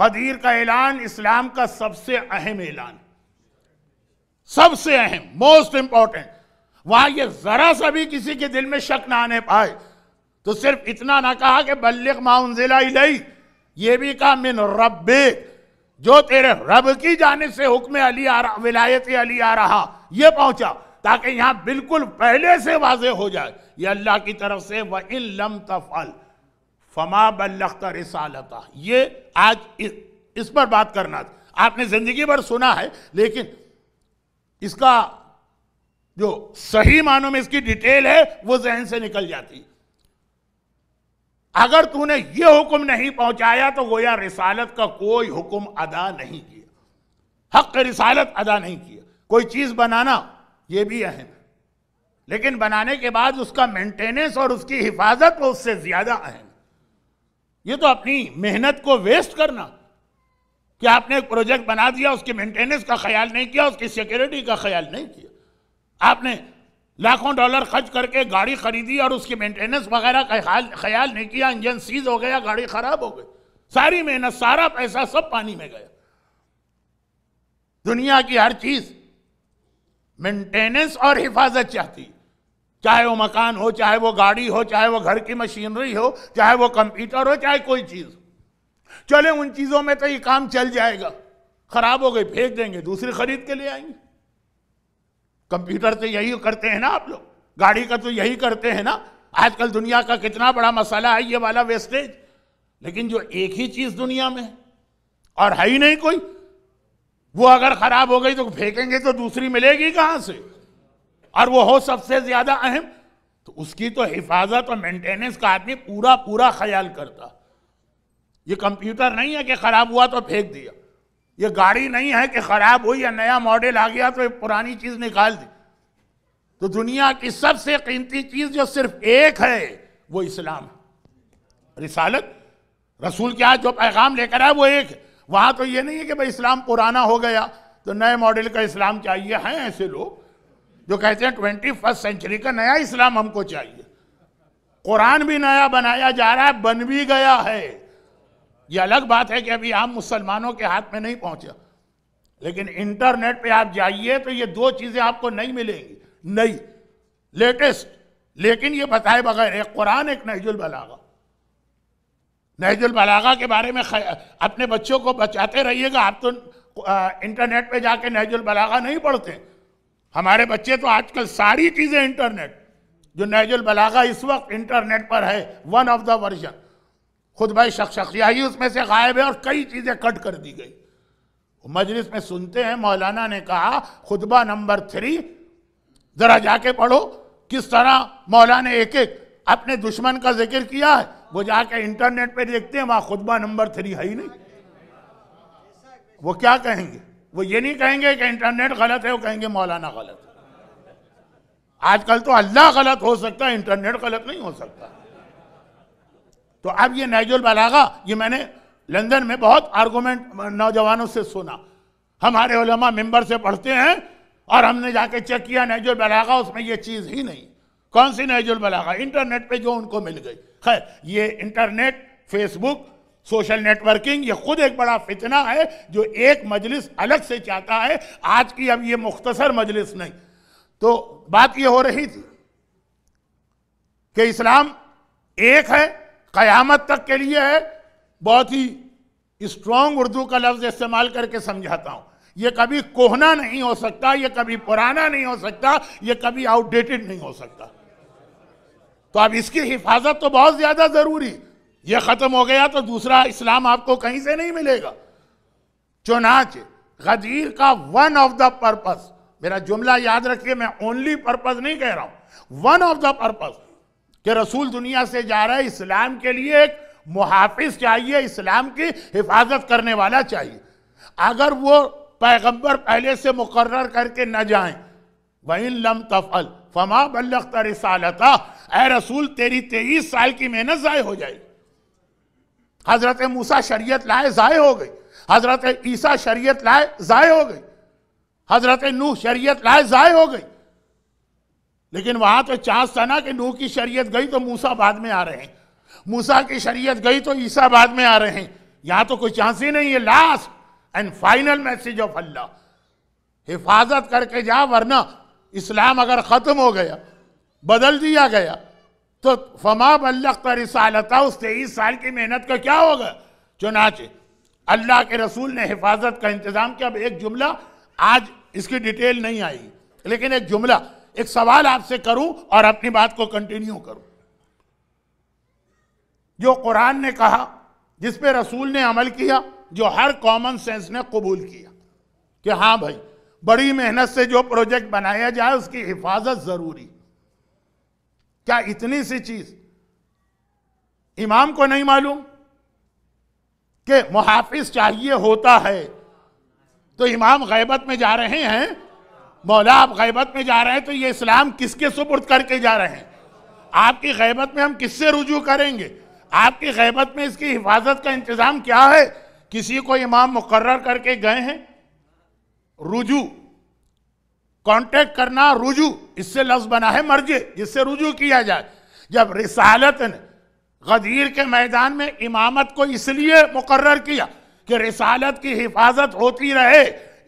गदीर का ऐलान इस्लाम का सबसे अहम ऐलान सबसे अहम मोस्ट इंपॉर्टेंट वहां ये जरा सा भी किसी के दिल में शक ना आने पाए तो सिर्फ इतना ना कहा कि बल्लिक माउनजिला इलई ये भी कहा मिन रब्बे जो तेरे रब की जाने से हुक्म अली आ रहा विलायत अली आ रहा यह पहुंचा ताकि यहां बिल्कुल पहले से वाजे हो जाए ये अल्लाह की तरफ से वह इन लम तफल फमा बल्लखता रिसालता ये आज इस, पर बात करना था आपने जिंदगी भर सुना है लेकिन इसका जो सही मानों में इसकी डिटेल है वो जहन से निकल जाती अगर तूने ये हुक्म नहीं पहुंचाया तो गोया रिसालत का कोई हुक्म अदा नहीं किया हक रिसालत अदा नहीं किया कोई चीज बनाना ये भी अहम है लेकिन बनाने के बाद उसका मेंटेनेंस और उसकी हिफाजत वो उससे ज्यादा अहम ये तो अपनी मेहनत को वेस्ट करना कि आपने एक प्रोजेक्ट बना दिया उसके मेंटेनेंस का ख्याल नहीं किया उसकी सिक्योरिटी का ख्याल नहीं किया आपने लाखों डॉलर खर्च करके गाड़ी खरीदी और उसके मेंटेनेंस वगैरह का ख्याल नहीं किया इंजन सीज हो गया गाड़ी खराब हो गई सारी मेहनत सारा पैसा सब पानी में गया दुनिया की हर चीज मेंटेनेंस और हिफाजत चाहती है चाहे वो मकान हो चाहे वो गाड़ी हो चाहे वो घर की मशीनरी हो चाहे वो कंप्यूटर हो चाहे कोई चीज़ चले उन चीज़ों में तो ये काम चल जाएगा खराब हो गई फेंक देंगे दूसरी खरीद के ले आएंगे कंप्यूटर तो यही करते हैं ना आप लोग गाड़ी का तो यही करते हैं ना आजकल दुनिया का कितना बड़ा मसाला है ये वाला वेस्टेज लेकिन जो एक ही चीज़ दुनिया में और है ही नहीं कोई वो अगर खराब हो गई तो फेंकेंगे तो दूसरी मिलेगी कहाँ से और वो हो सबसे ज्यादा अहम तो उसकी तो हिफाजत और मेंटेनेंस का आदमी पूरा पूरा ख्याल करता ये कंप्यूटर नहीं है कि खराब हुआ तो फेंक दिया ये गाड़ी नहीं है कि खराब हुई या नया मॉडल आ गया तो पुरानी चीज निकाल दी तो दुनिया की सबसे कीमती चीज जो सिर्फ एक है वो इस्लाम है रिसालत रसूल क्या जो पैगाम लेकर आए वो एक है वहां तो ये नहीं है कि भाई इस्लाम पुराना हो गया तो नए मॉडल का इस्लाम चाहिए हैं ऐसे लोग जो कहते हैं ट्वेंटी फर्स्ट सेंचुरी का नया इस्लाम हमको चाहिए कुरान भी नया बनाया जा रहा है बन भी गया है ये अलग बात है कि अभी आम मुसलमानों के हाथ में नहीं पहुंचा लेकिन इंटरनेट पे आप जाइए तो ये दो चीज़ें आपको नहीं मिलेंगी नई लेटेस्ट लेकिन ये बताए बगैर एक कुरान एक नहजुल बलागा नहजुल बलागा के बारे में अपने बच्चों को बचाते रहिएगा आप तो इंटरनेट पे जाके नहजुल बलागा नहीं पढ़ते हमारे बच्चे तो आजकल सारी चीज़ें इंटरनेट जो नैजुल बलागा इस वक्त इंटरनेट पर है वन ऑफ द वर्जन खुद भाई शख्सिया ही उसमें से गायब है और कई चीज़ें कट कर दी गई मजलिस में सुनते हैं मौलाना ने कहा खुतबा नंबर थ्री ज़रा जाके पढ़ो किस तरह मौलाना एक एक अपने दुश्मन का जिक्र किया है वो जाके इंटरनेट पे देखते हैं वहां खुतबा नंबर थ्री है ही नहीं वो क्या कहेंगे वो ये नहीं कहेंगे कि इंटरनेट गलत है वो कहेंगे मौलाना गलत है आजकल तो अल्लाह गलत हो सकता है इंटरनेट गलत नहीं हो सकता तो अब ये नैजुल बलागा ये मैंने लंदन में बहुत आर्गूमेंट नौजवानों से सुना हमारे उलमा मेंबर से पढ़ते हैं और हमने जाके चेक किया नैजुल बलागा उसमें ये चीज़ ही नहीं कौन सी नैजुल बलागा इंटरनेट पे जो उनको मिल गई खैर ये इंटरनेट फेसबुक सोशल नेटवर्किंग ये खुद एक बड़ा फितना है जो एक मजलिस अलग से चाहता है आज की अब ये मुख्तसर मजलिस नहीं तो बात ये हो रही थी कि इस्लाम एक है क़यामत तक के लिए है बहुत ही स्ट्रॉन्ग उर्दू का लफ्ज़ इस्तेमाल करके समझाता हूं ये कभी कोहना नहीं हो सकता ये कभी पुराना नहीं हो सकता ये कभी आउटडेटेड नहीं हो सकता तो अब इसकी हिफाजत तो बहुत ज़्यादा ज़रूरी है ये ख़त्म हो गया तो दूसरा इस्लाम आपको कहीं से नहीं मिलेगा चुनाच गदीर का वन ऑफ द पर्पस मेरा जुमला याद रखिए मैं ओनली पर्पस नहीं कह रहा हूं वन ऑफ द पर्पस कि रसूल दुनिया से जा रहा है इस्लाम के लिए एक मुहाफिज चाहिए इस्लाम की हिफाजत करने वाला चाहिए अगर वो पैगंबर पहले से मुकर्र करके न जाए वहीं लम तफल फमा बल्लख रिसालता ए रसूल तेरी तेईस साल की मेहनत जय हो जाएगी हजरत मूसा शरीयत लाए ज़ाय हो गई हजरत ईसा शरीयत लाए ज़ाय हो गई हजरत नूह शरीयत लाए ज़ाय हो गई लेकिन वहां तो चांस था ना कि नूह की शरीयत गई तो मूसा बाद में आ रहे हैं मूसा की शरीयत गई तो ईसा बाद में आ रहे हैं यहां तो कोई चांस ही नहीं है last and final message of अल्लाह हिफाजत करके जा वरना इस्लाम अगर ख़त्म हो गया बदल दिया गया तो फमा बल्लख तरसालता उस तेईस साल की मेहनत का क्या होगा चुनाचे अल्लाह के रसूल ने हिफाजत का इंतज़ाम किया अब एक जुमला आज इसकी डिटेल नहीं आई लेकिन एक जुमला एक सवाल आपसे करूं और अपनी बात को कंटिन्यू करूं जो कुरान ने कहा जिस पे रसूल ने अमल किया जो हर कॉमन सेंस ने कबूल किया कि हाँ भाई बड़ी मेहनत से जो प्रोजेक्ट बनाया जाए उसकी हिफाजत ज़रूरी क्या इतनी सी चीज इमाम को नहीं मालूम कि मुहाफिज चाहिए होता है तो इमाम गैबत में जा रहे हैं मौला आप गैबत में जा रहे हैं तो ये इस्लाम किसके सुपुर्द करके जा रहे हैं आपकी गैबत में हम किससे रुजू करेंगे आपकी गैबत में इसकी हिफाजत का इंतज़ाम क्या है किसी को इमाम मुकर्र करके गए हैं रुजू कांटेक्ट करना रुजू इससे लफ्ज बना है मर्जे जिससे रुजू किया जाए जब रिसालत ने गदीर के मैदान में इमामत को इसलिए मुकर्र किया कि रिसालत की हिफाजत होती रहे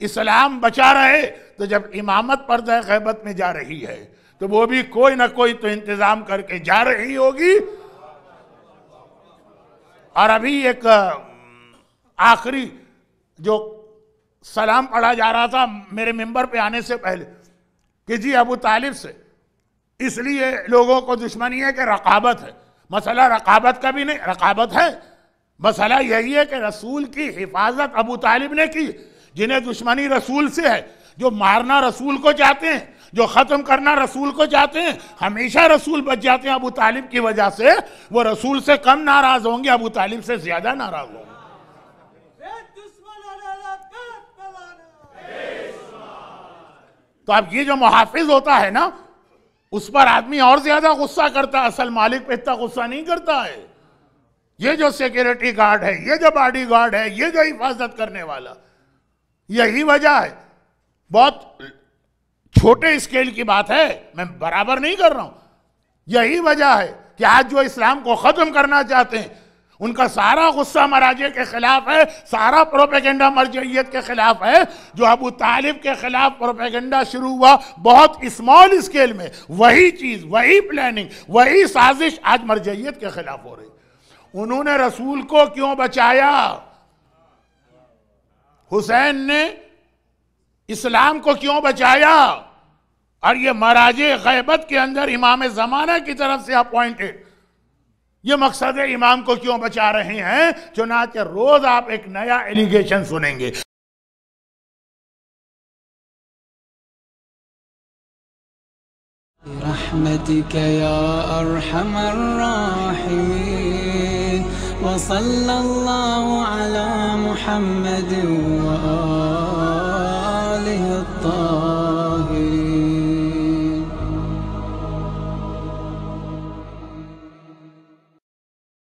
इस्लाम बचा रहे तो जब इमामत पर्दा गैबत में जा रही है तो वो भी कोई ना कोई तो इंतजाम करके जा रही होगी और अभी एक आखिरी जो सलाम पढ़ा जा रहा था मेरे मेंबर पे आने से पहले कि जी अबू तालिब से इसलिए लोगों को दुश्मनी है कि रकाबत है मसला रकाबत का भी नहीं रकाबत है मसला यही है कि रसूल की हिफाजत अबू तालिब ने की जिन्हें दुश्मनी रसूल से है जो मारना रसूल को चाहते हैं जो ख़त्म करना रसूल को चाहते हैं हमेशा रसूल बच जाते हैं अबू तालिब की वजह से वो रसूल से कम नाराज़ होंगे अबू तालिब से ज़्यादा नाराज़ होंगे तो अब ये जो मुहाफिज होता है ना उस पर आदमी और ज्यादा गुस्सा करता है असल मालिक पे इतना गुस्सा नहीं करता है ये जो सिक्योरिटी गार्ड है ये जो बॉडी गार्ड है ये जो हिफाजत करने वाला यही वजह है बहुत छोटे स्केल की बात है मैं बराबर नहीं कर रहा हूं यही वजह है कि आज जो इस्लाम को खत्म करना चाहते हैं उनका सारा गुस्सा मराजे के खिलाफ है सारा प्रोपेगेंडा मरजियत के खिलाफ है जो अबू तालिब के खिलाफ प्रोपेगेंडा शुरू हुआ बहुत स्मॉल स्केल में वही चीज़ वही प्लानिंग वही साजिश आज मरजियत के खिलाफ हो रही उन्होंने रसूल को क्यों बचाया हुसैन ने इस्लाम को क्यों बचाया और ये मराजे गैबत के अंदर इमाम जमाना की तरफ से अपॉइंटेड ये मकसद है इमाम को क्यों बचा रहे हैं चुनाच रोज आप एक नया एलिगेशन सुनेंगे برحمتك يا أرحم الراحمين وصلى الله على محمد وآله